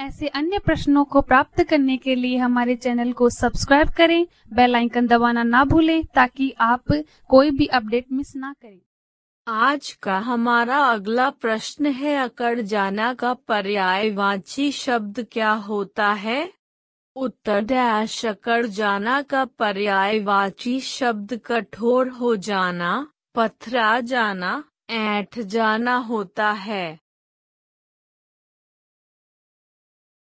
ऐसे अन्य प्रश्नों को प्राप्त करने के लिए हमारे चैनल को सब्सक्राइब करें बेल आइकन दबाना ना भूलें ताकि आप कोई भी अपडेट मिस ना करें आज का हमारा अगला प्रश्न है अकड़ जाना का पर्यायवाची शब्द क्या होता है उत्तर डैश अकड़ जाना का पर्यायवाची शब्द कठोर हो जाना पथरा जाना ऐठ जाना होता है